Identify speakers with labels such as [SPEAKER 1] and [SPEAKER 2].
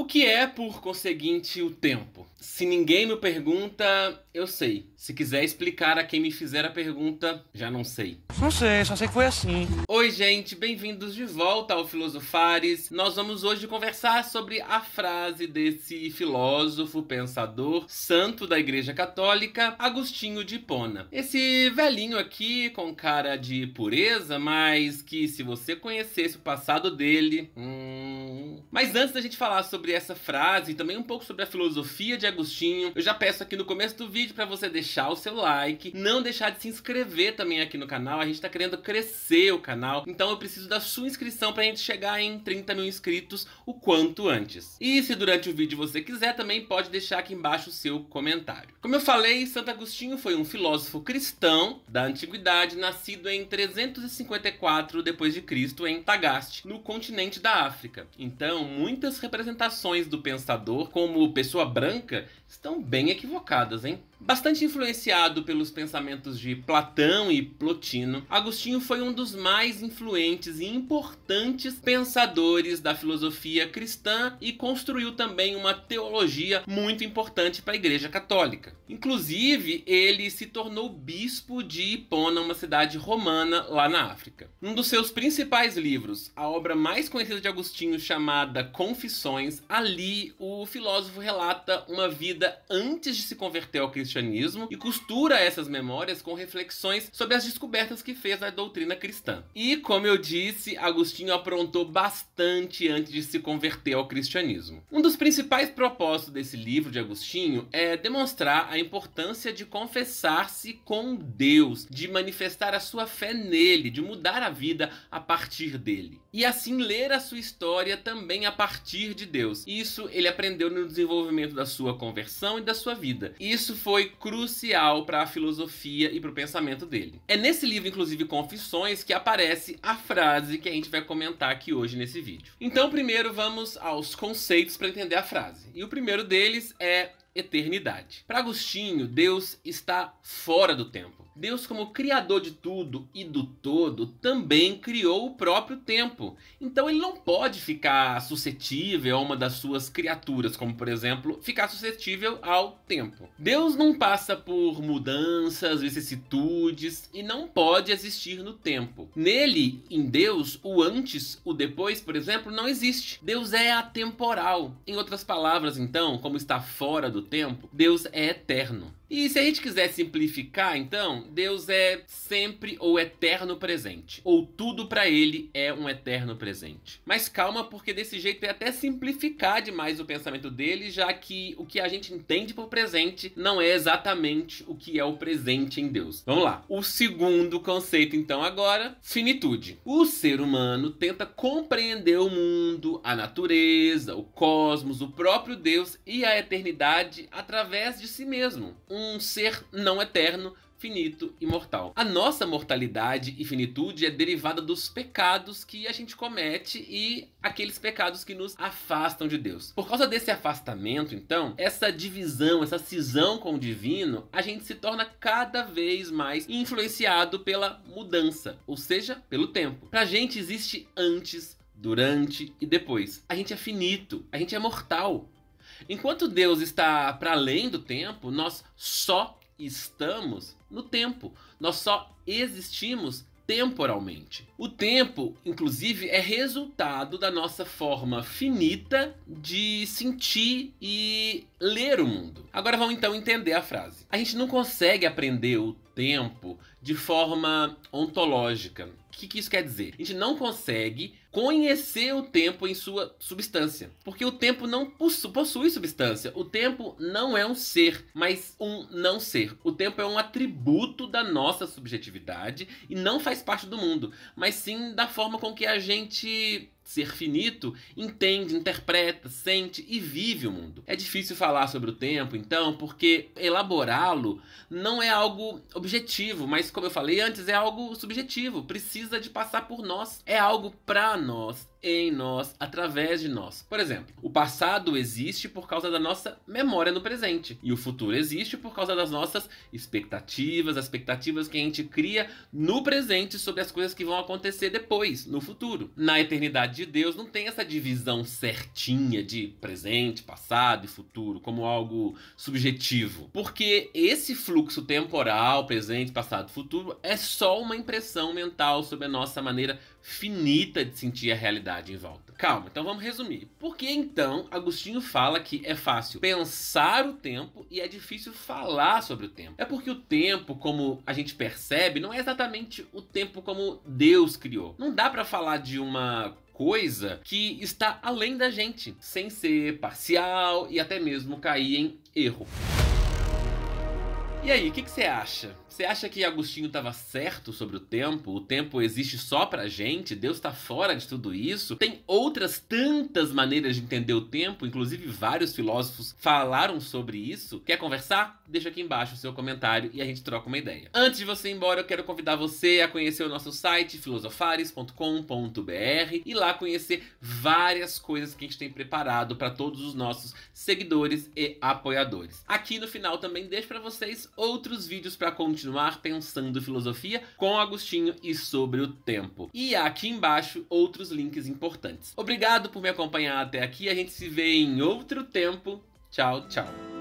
[SPEAKER 1] O que é, por conseguinte, o tempo? Se ninguém me pergunta, eu sei. Se quiser explicar a quem me fizer a pergunta, já não sei. Não sei, só sei que foi assim. Oi, gente, bem-vindos de volta ao Filosofares. Nós vamos hoje conversar sobre a frase desse filósofo, pensador, santo da Igreja Católica, Agostinho de Hipona. Esse velhinho aqui, com cara de pureza, mas que se você conhecesse o passado dele, hum, mas antes da gente falar sobre essa frase e também um pouco sobre a filosofia de Agostinho, eu já peço aqui no começo do vídeo para você deixar o seu like, não deixar de se inscrever também aqui no canal. A gente tá querendo crescer o canal, então eu preciso da sua inscrição pra gente chegar em 30 mil inscritos o quanto antes. E se durante o vídeo você quiser, também pode deixar aqui embaixo o seu comentário. Como eu falei, Santo Agostinho foi um filósofo cristão da antiguidade, nascido em 354 depois de Cristo em Tagaste, no continente da África. Então muitas representações do pensador como pessoa branca estão bem equivocadas, hein? Bastante influenciado pelos pensamentos de Platão e Plotino, Agostinho foi um dos mais influentes e importantes pensadores da filosofia cristã e construiu também uma teologia muito importante para a Igreja Católica. Inclusive, ele se tornou bispo de Hipona, uma cidade romana lá na África. Um dos seus principais livros, a obra mais conhecida de Agostinho chamada Confissões, ali o filósofo relata uma vida antes de se converter ao cristianismo cristianismo e costura essas memórias com reflexões sobre as descobertas que fez na doutrina cristã. E, como eu disse, Agostinho aprontou bastante antes de se converter ao cristianismo. Um dos principais propósitos desse livro de Agostinho é demonstrar a importância de confessar-se com Deus, de manifestar a sua fé nele, de mudar a vida a partir dele. E assim ler a sua história também a partir de Deus. Isso ele aprendeu no desenvolvimento da sua conversão e da sua vida. Isso foi foi crucial para a filosofia e para o pensamento dele. É nesse livro, inclusive Confissões, que aparece a frase que a gente vai comentar aqui hoje nesse vídeo. Então, primeiro vamos aos conceitos para entender a frase. E o primeiro deles é eternidade. Para Agostinho, Deus está fora do tempo. Deus, como criador de tudo e do todo, também criou o próprio tempo. Então ele não pode ficar suscetível a uma das suas criaturas, como por exemplo, ficar suscetível ao tempo. Deus não passa por mudanças, vicissitudes e não pode existir no tempo. Nele, em Deus, o antes, o depois, por exemplo, não existe. Deus é atemporal. Em outras palavras, então, como está fora do do tempo, Deus é eterno. E se a gente quiser simplificar, então, Deus é sempre ou eterno presente, ou tudo para ele é um eterno presente. Mas calma, porque desse jeito é até simplificar demais o pensamento dele, já que o que a gente entende por presente não é exatamente o que é o presente em Deus. Vamos lá. O segundo conceito, então, agora, finitude. O ser humano tenta compreender o mundo, a natureza, o cosmos, o próprio Deus e a eternidade através de si mesmo um ser não eterno, finito e mortal. A nossa mortalidade e finitude é derivada dos pecados que a gente comete e aqueles pecados que nos afastam de Deus. Por causa desse afastamento, então, essa divisão, essa cisão com o divino, a gente se torna cada vez mais influenciado pela mudança, ou seja, pelo tempo. Pra gente existe antes, durante e depois. A gente é finito, a gente é mortal. Enquanto Deus está para além do tempo, nós só estamos no tempo. Nós só existimos temporalmente. O tempo, inclusive, é resultado da nossa forma finita de sentir e ler o mundo. Agora vamos então entender a frase. A gente não consegue aprender o tempo de forma ontológica. O que, que isso quer dizer? A gente não consegue conhecer o tempo em sua substância. Porque o tempo não possu possui substância. O tempo não é um ser, mas um não ser. O tempo é um atributo da nossa subjetividade e não faz parte do mundo, mas sim da forma com que a gente ser finito entende, interpreta, sente e vive o mundo. É difícil falar sobre o tempo, então, porque elaborá-lo não é algo objetivo, mas como eu falei antes, é algo subjetivo. Precisa precisa de passar por nós, é algo para nós, em nós, através de nós. Por exemplo, o passado existe por causa da nossa memória no presente, e o futuro existe por causa das nossas expectativas, as expectativas que a gente cria no presente sobre as coisas que vão acontecer depois, no futuro. Na eternidade de Deus não tem essa divisão certinha de presente, passado e futuro como algo subjetivo, porque esse fluxo temporal, presente, passado, futuro é só uma impressão mental sobre a nossa maneira finita de sentir a realidade em volta. Calma, então vamos resumir. Por que então Agostinho fala que é fácil pensar o tempo e é difícil falar sobre o tempo? É porque o tempo, como a gente percebe, não é exatamente o tempo como Deus criou. Não dá para falar de uma coisa que está além da gente, sem ser parcial e até mesmo cair em erro. E aí, o que, que, você acha? Você acha que Agostinho estava certo sobre o tempo? O tempo existe só pra gente? Deus está fora de tudo isso? Tem outras tantas maneiras de entender o tempo, inclusive vários filósofos falaram sobre isso. Quer conversar? Deixa aqui embaixo o seu comentário e a gente troca uma ideia. Antes de você ir embora, eu quero convidar você a conhecer o nosso site filosofares.com.br e lá conhecer várias coisas que a gente tem preparado para todos os nossos seguidores e apoiadores. Aqui no final também deixo para vocês outros vídeos para continuar pensando filosofia com Agostinho e sobre o tempo. E aqui embaixo outros links importantes. Obrigado por me acompanhar até aqui. A gente se vê em outro tempo. Tchau, tchau.